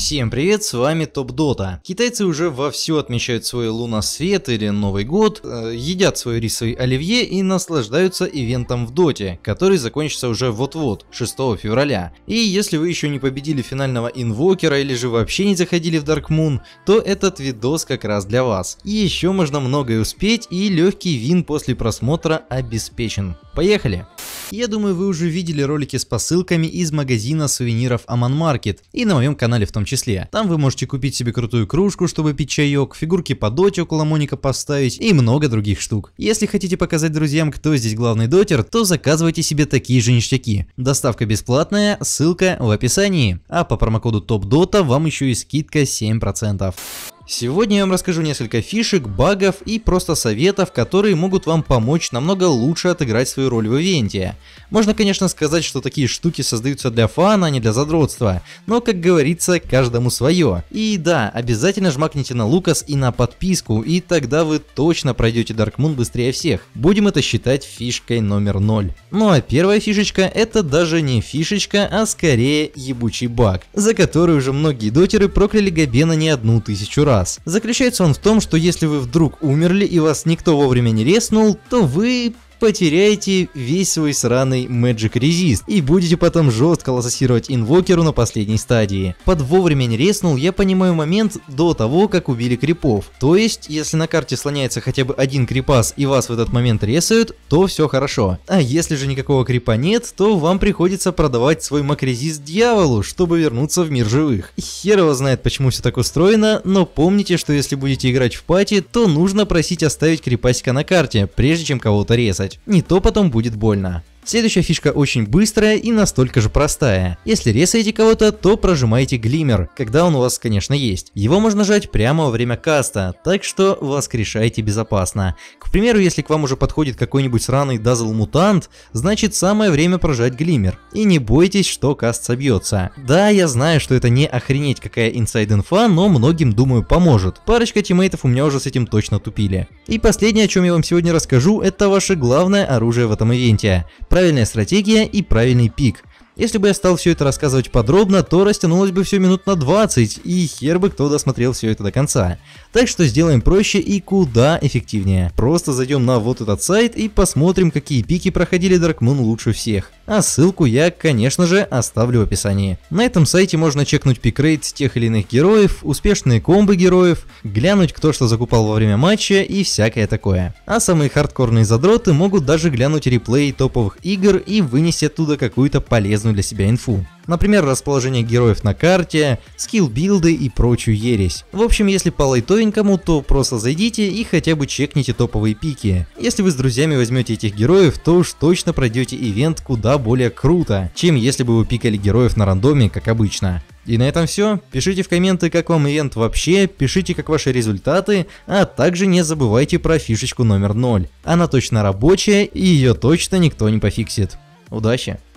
Всем привет, с вами Топ Дота. Китайцы уже вовсю отмечают свой луносвет или Новый год, э, едят свой рисовый оливье и наслаждаются ивентом в Доте, который закончится уже вот-вот, 6 февраля. И если вы еще не победили финального инвокера или же вообще не заходили в Dark Moon, то этот видос как раз для вас. И еще можно многое успеть и легкий вин после просмотра обеспечен. Поехали! Я думаю, вы уже видели ролики с посылками из магазина сувениров Аман Маркет и на моем канале в том числе. Там вы можете купить себе крутую кружку, чтобы пить чаек, фигурки по доте около Моника поставить и много других штук. Если хотите показать друзьям, кто здесь главный дотер, то заказывайте себе такие же ништяки. Доставка бесплатная, ссылка в описании. А по промокоду TOPDOTA вам еще и скидка 7%. Сегодня я вам расскажу несколько фишек, багов и просто советов, которые могут вам помочь намного лучше отыграть свою роль в ивенте. Можно конечно сказать, что такие штуки создаются для фана, а не для задротства, но как говорится, каждому свое. И да, обязательно жмакните на Лукас и на подписку, и тогда вы точно пройдете Dark Moon быстрее всех. Будем это считать фишкой номер 0. Ну а первая фишечка это даже не фишечка, а скорее ебучий баг, за который уже многие дотеры прокляли Габена не одну тысячу раз вас. Заключается он в том, что если вы вдруг умерли и вас никто вовремя не резнул, то вы потеряете весь свой сраный Magic Resist и будете потом жестко лососировать инвокеру на последней стадии. Под вовремя не резнул я понимаю момент до того, как убили крипов. То есть, если на карте слоняется хотя бы один крипас и вас в этот момент ресают, то все хорошо. А если же никакого крипа нет, то вам приходится продавать свой макрезист дьяволу, чтобы вернуться в мир живых. Хер его знает, почему все так устроено, но помните, что если будете играть в пати, то нужно просить оставить крипасика на карте, прежде чем кого-то резать скачать, не то потом будет больно. Следующая фишка очень быстрая и настолько же простая. Если ресаете кого-то, то прожимаете глимер, когда он у вас, конечно, есть. Его можно жать прямо во время каста, так что воскрешайте безопасно. К примеру, если к вам уже подходит какой-нибудь сраный дазл-мутант, значит самое время прожать глимер И не бойтесь, что каст собьется. Да, я знаю, что это не охренеть какая инсайд-инфа, но многим, думаю, поможет. Парочка тиммейтов у меня уже с этим точно тупили. И последнее, о чем я вам сегодня расскажу, это ваше главное оружие в этом ивенте. Про правильная стратегия и правильный пик – если бы я стал все это рассказывать подробно, то растянулось бы все минут на 20, и хер бы кто досмотрел все это до конца. Так что сделаем проще и куда эффективнее. Просто зайдем на вот этот сайт и посмотрим, какие пики проходили Дракмун лучше всех. А ссылку я, конечно же, оставлю в описании. На этом сайте можно чекнуть пикрейт тех или иных героев, успешные комбы героев, глянуть, кто что закупал во время матча и всякое такое. А самые хардкорные задроты могут даже глянуть реплей топовых игр и вынести оттуда какую-то полезную полезную для себя инфу. Например, расположение героев на карте, скилл-билды и прочую ересь. В общем, если по лайтовенькому, то просто зайдите и хотя бы чекните топовые пики. Если вы с друзьями возьмете этих героев, то уж точно пройдете ивент куда более круто, чем если бы вы пикали героев на рандоме, как обычно. И на этом все. Пишите в комменты, как вам ивент вообще, пишите, как ваши результаты, а также не забывайте про фишечку номер 0. Она точно рабочая и ее точно никто не пофиксит. Удачи!